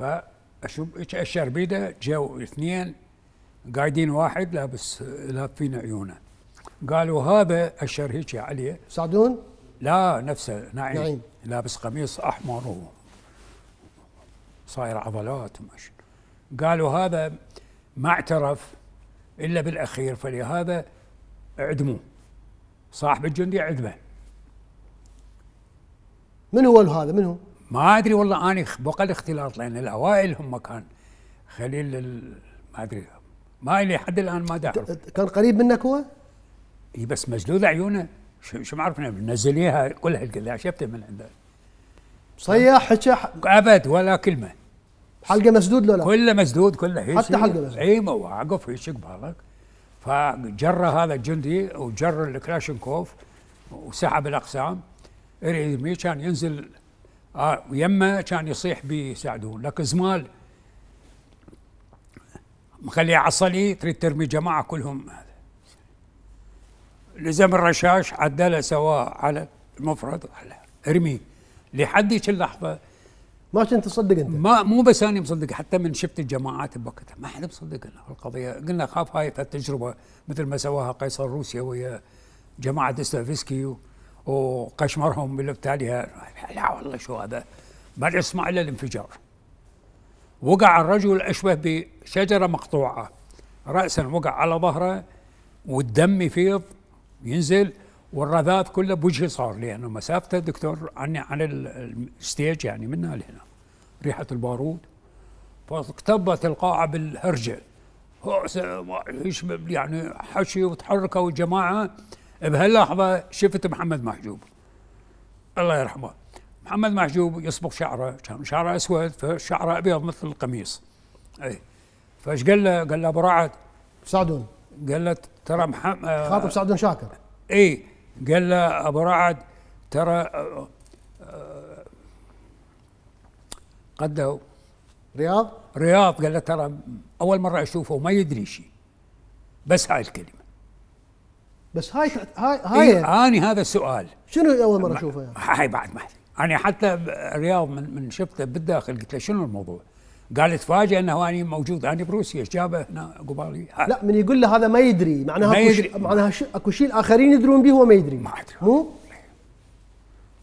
فاشوف الشربيده جو اثنين قاعدين واحد لابس لابسين عيونه قالوا هذا اشر هيك عليه سعدون؟ لا نفسه نعيم, نعيم. لابس قميص احمر و صاير عضلات ماشي قالوا هذا ما اعترف الا بالاخير فلهذا اعدموه صاحب الجندي اعدمه من هو هذا من هو؟ ما ادري والله اني بقى اختلاط لان الاوائل هم كان خليل ال... ما ادري ما الي حد الان ما اعرف كان قريب منك هو؟ اي بس مجلود عيونه شو شو معرفنا منزليها كلها القلعه شفته من عنده صيح حكى ابد ولا كلمه حلقه مسدود لا؟ كله مسدود كله هيك حتى حلقه مسدود اي واقف يشق بالك فجر هذا الجندي وجر الكلاشنكوف وسحب الاقسام كان ينزل آه ويما كان يصيح بي يساعدون لكن زمال مخلي عصلي تريد ترمي جماعه كلهم لزم الرشاش عدله سواء على المفرد على ارمي لحد ذيك اللحظه ما كنت تصدق انت ما مو بس انا مصدق حتى من شفت الجماعات بوقتها ما حد مصدق القضيه قلنا خاف هاي التجربه مثل ما سواها قيصر روسيا ويا جماعه دوستويفسكي وقشمرهم بالتالي لا والله شو هذا ما اسمع الا الانفجار وقع الرجل أشبه بشجرة مقطوعة رأسا وقع على ظهره والدم يفيض ينزل والرذاذ كله بوجهي صار لأنه مسافته دكتور عني عن الستيج يعني من هنا لهنا ريحة البارود فاكتظت القاعة بالهرجة يعني حشي وتحركوا الجماعة بهاللحظه شفت محمد محجوب الله يرحمه محمد محجوب يصبغ شعره كان شعره اسود فشعره ابيض مثل القميص اي فايش قال له؟ قال له ابو رعد سعدون قال له ترى محمد آه، خاطب سعدون شاكر اي قال له ابو رعد ترى آه، آه، قده رياض رياض قال له ترى اول مره اشوفه وما يدري شيء بس هاي الكلمه بس هاي هاي هاي إيه اني هذا السؤال شنو اول مره اشوفه يعني؟ هاي بعد ما انا يعني حتى رياض من من شفته بالداخل قلت له شنو الموضوع؟ قال تفاجئ انه انا موجود انا بروسيا ايش جابه هنا قبالي لا من يقول له هذا ما يدري معناها ما يدري معناها اكو شيء الاخرين يدرون به هو ما يدري ما ادري مو؟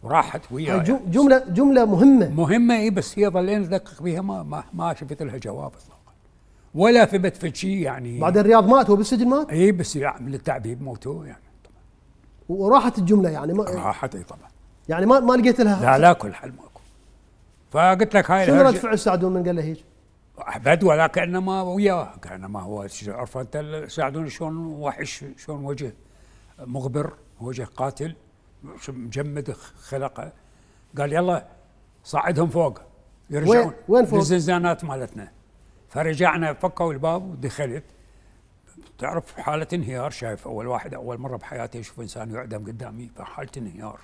وراحت وياه جمله جمله مهمه مهمه اي بس هي ظلينا ندقق بها ما ما, ما شفت لها جواب اصلا ولا فهمت في شيء يعني بعد الرياض مات هو بالسجن مات؟ اي بس من التعذيب موته يعني طبعا وراحت الجمله يعني ما راحت اي طبعا يعني ما ما لقيت لها لا لا كل حل ماكو فقلت لك هاي شنو رد فعل سعدون من قال له هيك؟ بدوى ولا كانما وياه كانما هو عرفت سعدون شلون وحش شلون وجه مغبر وجه قاتل مجمد خلقه قال يلا صعدهم فوق يرجعون وين فوق؟ للزنزانات مالتنا فرجعنا فكوا الباب ودخلت بتعرف حالة انهيار شايف أول واحد أول مرة بحياتي أشوف إنسان يعدم قدامي فحالة انهيار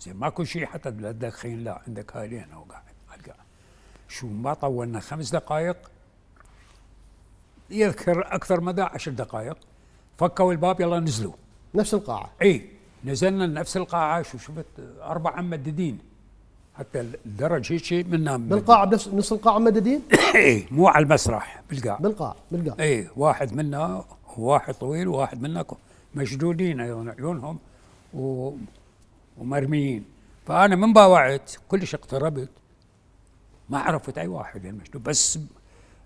زين ماكو شيء حتى لا تدخين لا عندك هاي لين هو قاعد شو ما طولنا خمس دقائق يذكر أكثر مدى عشر دقائق فكوا الباب يلا نزلوا نفس القاعة اي نزلنا لنفس القاعة شو شفت أربعة ممددين حتى الدرج هيك نام بالقاعه بنفس نفس القاعه مددين؟ اي مو على المسرح بالقاع بالقاع بالقاع اي واحد منا وواحد طويل وواحد منا مشدودين عيونهم و... ومرميين فانا من باوعت كلش اقتربت ما عرفت اي واحد المشدود يعني بس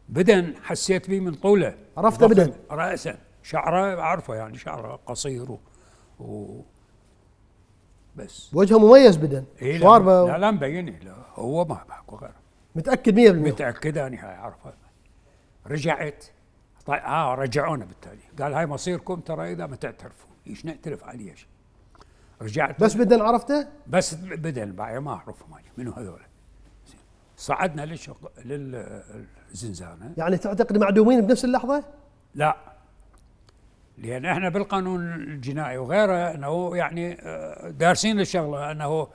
بدن حسيت بيه من طوله عرفته بدن راسا شعره اعرفه يعني شعره قصير و... و... بس وجهه مميز بدن إيه لا, لا لا مبينه لا هو ما غير متاكد 100% متاكد اني هاي عرفه رجعت طيب اه رجعونا بالتالي قال هاي مصيركم ترى اذا ما تعترفوا ايش نعترف علي ايش رجعت بس بدن عرفته؟ بس بدن بعد ما اعرفهم منو هذول صعدنا للشق للزنزانه يعني تعتقد معدومين بنفس اللحظه؟ لا لأن احنا بالقانون الجنائي وغيره أنه يعني آه، دارسين الشغلة أنه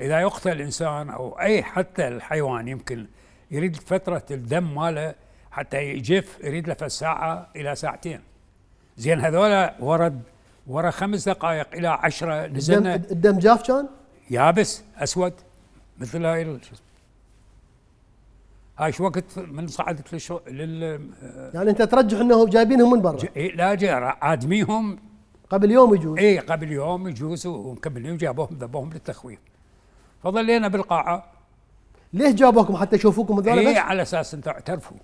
إذا يقتل إنسان أو أي حتى الحيوان يمكن يريد فترة الدم ماله حتى يجف يريد له ساعة إلى ساعتين زين هذولا ورد ورا خمس دقائق إلى عشرة نزلنا الدم, الدم جاف كان؟ يابس أسود مثل هاي هاش وقت من صعدت للشو... لل يعني انت ترجح انه جايبينهم من برا ج... إيه، لا جا عادميهم قبل يوم يجوز اي قبل يوم يجوز ومكملين وجابوهم ذبوهم للتخويف فظلينا بالقاعه ليه جابوكم حتى يشوفوكم هذول اي على اساس انت اعترفوا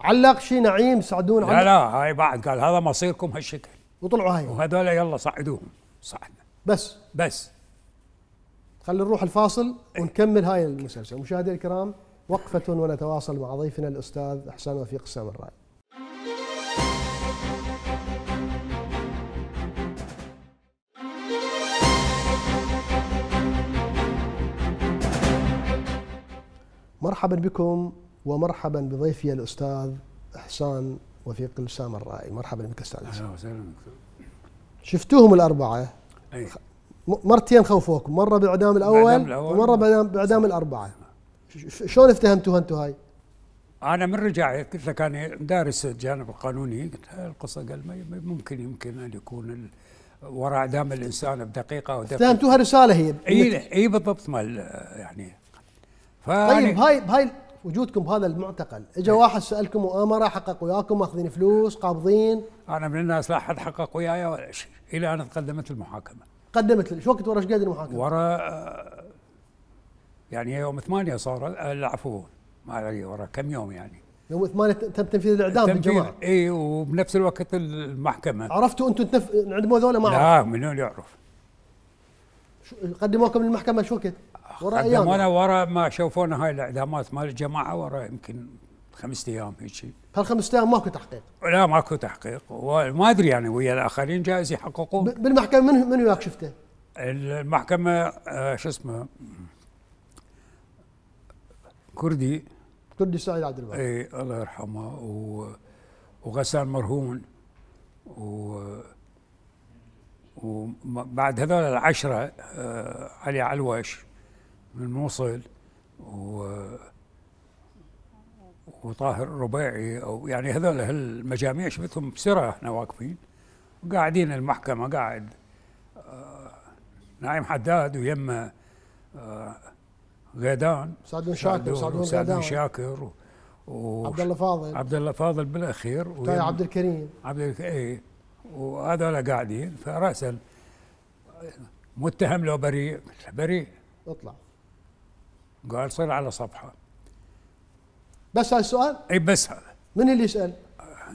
علق شي نعيم سعدون لا لا هاي بعد قال هذا مصيركم هالشكل وطلعوا هاي وهذول يلا صعدوهم صعدنا بس بس خلينا نروح الفاصل ونكمل هاي المسلسل مشاهدي الكرام وقفة ونتواصل مع ضيفنا الأستاذ إحسان وفيق السامرائي مرحبا بكم ومرحبا بضيفي الأستاذ إحسان وفيق السامرائي مرحبا بك أستاذ أهلا وسهلا شفتوهم الأربعة أي. مرتين خوفوكم مره بالاعدام الاول ومره بالاعدام الاربعه شلون افتهمتوها انتم هاي؟ انا من رجع قلت لك انا دارس الجانب القانوني قلت القصه قال ممكن يمكن ان يكون وراء اعدام الانسان بدقيقه او دقيقه فهمتوها رساله هي اي اي بالضبط مال يعني طيب هاي هاي وجودكم بهذا المعتقل اجى إيه. واحد سالكم مؤامره حقق وياكم ماخذين فلوس قابضين انا من الناس لا احد حقق وياي ولا شيء الى ان تقدمت المحاكمه قدمت شو وقت ورا شقد المحاكمه؟ ورا يعني يوم ثمانية صار العفو ما علي ورا كم يوم يعني يوم ثمانية تم تنفيذ الاعدام بالجماعه اي وبنفس الوقت المحكمه عرفتوا انتم تنف... عندما هذول ما لا من وين يعرف قدموكم للمحكمه شو وقت؟ ورا ايام ورا ما شوفونا هاي الاعدامات مال الجماعه ورا يمكن خمس ايام هيك هالخمس ايام ماكو تحقيق لا ماكو تحقيق وما ادري يعني ويا الاخرين جائز يحققون بالمحكمه من من وياك شفته؟ المحكمه آه، شو اسمه كردي كردي سعيد عبد البر اي الله يرحمه و وغسان مرهون و وبعد هذول العشرة آه، علي علوش من الموصل و وطاهر الرباعي او يعني هذول هالمجاميع شفتهم بسرة احنا واقفين وقاعدين المحكمه قاعد نعيم آه، نايم حداد ويمه آه، غيدان سعد بن شاكر سعد بن سعد بن شاكر و عبد الله فاضل عبد الله فاضل بالاخير وطايع عبد الكريم عبد الكريم اي وهذول قاعدين فراسا متهم لو بريء بريء اطلع قال صل على صفحه بس هالسؤال؟ اي بس هذا من اللي يسال؟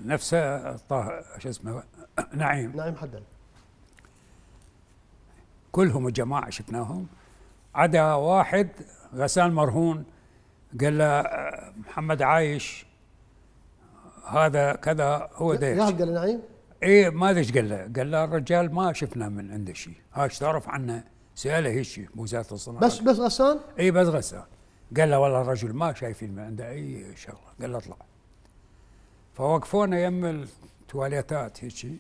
نفسه طه شو اسمه نعيم نعيم حدد كلهم الجماعه شفناهم عدا واحد غسان مرهون قال له محمد عايش هذا كذا هو ده يحكي قال نعيم؟ ايه ما ادري ايش قال له، قال له الرجال ما شفنا من عنده شيء، هاش تعرف عنه ساله هيك شيء بوزارة الصناعه بس بس غسان؟ اي بس غسان قال له والله الرجل ما شايفين ما عنده اي شغله قال له اطلع فوقفونا يم التواليتات هيك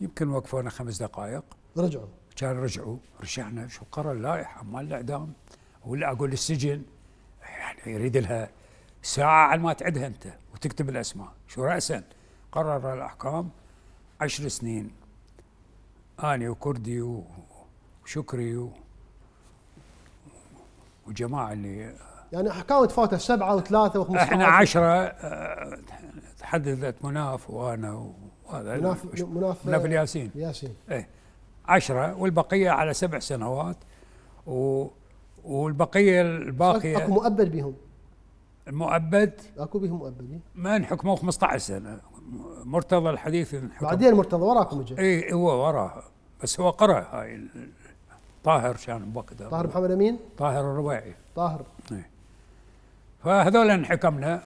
يمكن وقفونا خمس دقائق رجعوا كان رجعوا رجعنا شو قرر اللائحه مال الاعدام ولا اقول السجن يعني يريد لها ساعه على ما تعدها انت وتكتب الاسماء شو راسا قرر الاحكام عشر سنين اني وكردي وشكري و... وجماعه اللي يعني حكاوي فاتة سبعة وثلاثة و15 احنا عشرة آه، تحدثت مناف وانا وهذا مناف مناف, مناف الياسين ياسين ايه عشرة والبقية على سبع سنوات و والبقية الباقية اكو مؤبد بهم المؤبد اكو بهم مؤبدين ما حكموا 15 سنة مرتضى الحديث انحكم بعدين مرتضى وراكم اجى اي هو وراه بس هو قرأ هاي طاهر كان بوقتها طاهر محمد امين طاهر الرباعي طاهر ايه فهذولا حكمنا